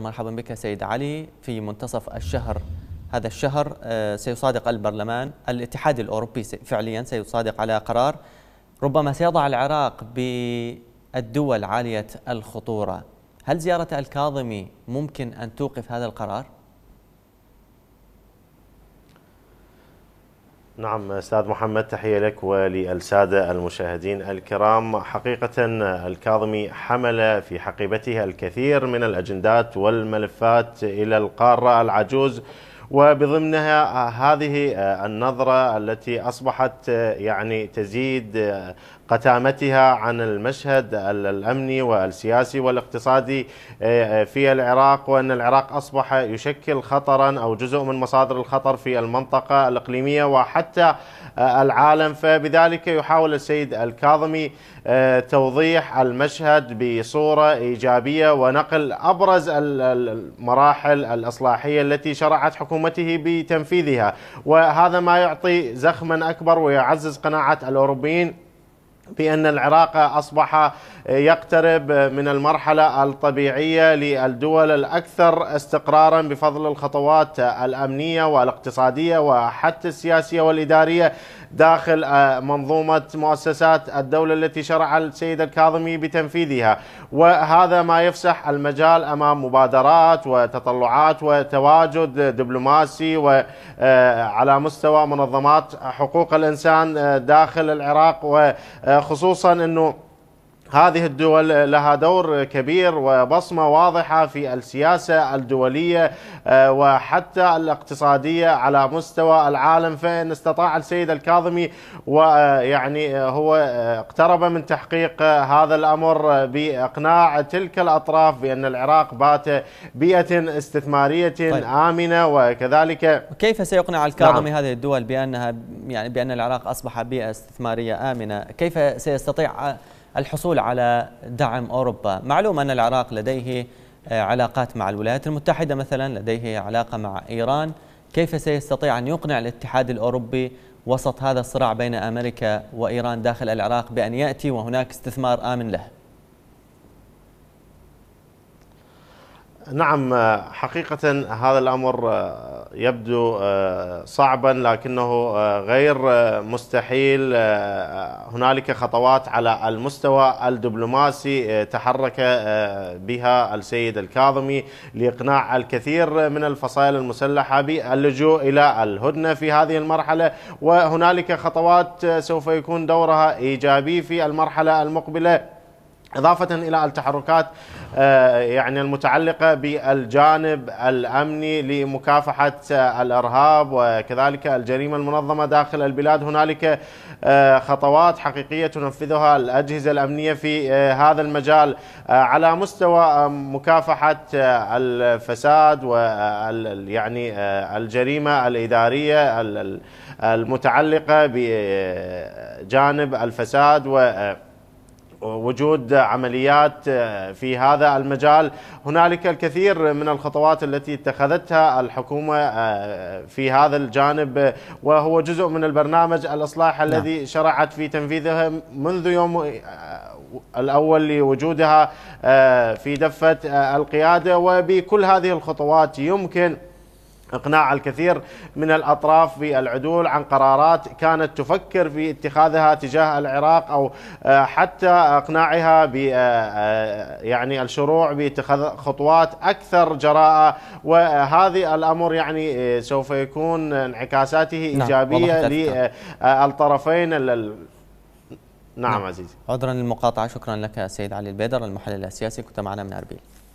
مرحبا بك سيد علي في منتصف الشهر هذا الشهر آه، سيصادق البرلمان الاتحاد الأوروبي فعليا سيصادق على قرار ربما سيضع العراق بالدول عالية الخطورة هل زيارة الكاظمي ممكن أن توقف هذا القرار؟ نعم استاذ محمد تحيه لك وللساده المشاهدين الكرام حقيقه الكاظمي حمل في حقيبتها الكثير من الاجندات والملفات الى القاره العجوز وبضمنها هذه النظرة التي أصبحت يعني تزيد قتامتها عن المشهد الامني والسياسي والاقتصادي آه، آه، في العراق وان العراق اصبح يشكل خطرا او جزء من مصادر الخطر في المنطقه الاقليميه وحتى آه، العالم فبذلك يحاول السيد الكاظمي توضيح المشهد بصوره ايجابيه ونقل ابرز المراحل الاصلاحيه التي شرعت حكومته بتنفيذها وهذا ما يعطي زخما اكبر ويعزز قناعه الاوروبيين بأن العراق أصبح يقترب من المرحلة الطبيعية للدول الأكثر استقرارا بفضل الخطوات الأمنية والاقتصادية وحتى السياسية والإدارية داخل منظومة مؤسسات الدولة التي شرع السيد الكاظمي بتنفيذها وهذا ما يفسح المجال أمام مبادرات وتطلعات وتواجد دبلوماسي وعلى آه، مستوى منظمات حقوق الإنسان آه، داخل العراق و آه، آه، خصوصا انه هذه الدول لها دور كبير وبصمه واضحه في السياسه الدوليه آه، وحتى الاقتصاديه على مستوى العالم فان استطاع السيد الكاظمي ويعني آه، آه، هو اقترب من تحقيق هذا الامر باقناع تلك الاطراف بان العراق بات بيئه استثماريه طيب. امنه وكذلك كيف سيقنع الكاظمي نعم. هذه الدول بانها يعني بان العراق اصبح بيئه استثماريه امنه كيف سيستطيع الحصول على دعم أوروبا معلوم أن العراق لديه آه، علاقات مع الولايات المتحدة مثلا لديه علاقة مع إيران كيف سيستطيع أن يقنع الاتحاد الأوروبي وسط هذا الصراع بين أمريكا وإيران داخل العراق بأن يأتي وهناك استثمار آمن له نعم آه، حقيقة هذا الأمر آه، يبدو آه، صعبا لكنه آه، غير آه، مستحيل هنالك خطوات على المستوى الدبلوماسي تحرك بها السيد الكاظمي لإقناع الكثير من الفصائل المسلحة باللجوء إلى الهدنة في هذه المرحلة وهنالك خطوات سوف يكون دورها إيجابي في المرحلة المقبلة إضافة إلى التحركات آه، يعني المتعلقة بالجانب الأمني لمكافحة الإرهاب وكذلك الجريمة المنظمة داخل البلاد هنالك آه، خطوات حقيقية تنفذها الأجهزة الأمنية في آه، هذا المجال على مستوى مكافحة الفساد ويعني الجريمة الإدارية المتعلقة بجانب الفساد و وجود عمليات في هذا المجال هنالك الكثير من الخطوات التي اتخذتها الحكومة آه، في هذا الجانب وهو جزء من البرنامج الإصلاح نعم. الذي شرعت في تنفيذه منذ يوم آه، الأول لوجودها آه، في دفة القيادة وبكل هذه الخطوات يمكن اقناع الكثير من الاطراف بالعدول عن قرارات كانت تفكر في اتخاذها تجاه العراق او آه، حتى اقناعها ب آه، آه، يعني الشروع باتخاذ خطوات اكثر جراءه وهذا الامر يعني سوف يكون انعكاساته نعم، ايجابيه نعم. للطرفين نعم, نعم عزيزي عذرا للمقاطعه شكرا لك سيد علي البيدر المحلل السياسي كنت معنا من اربيل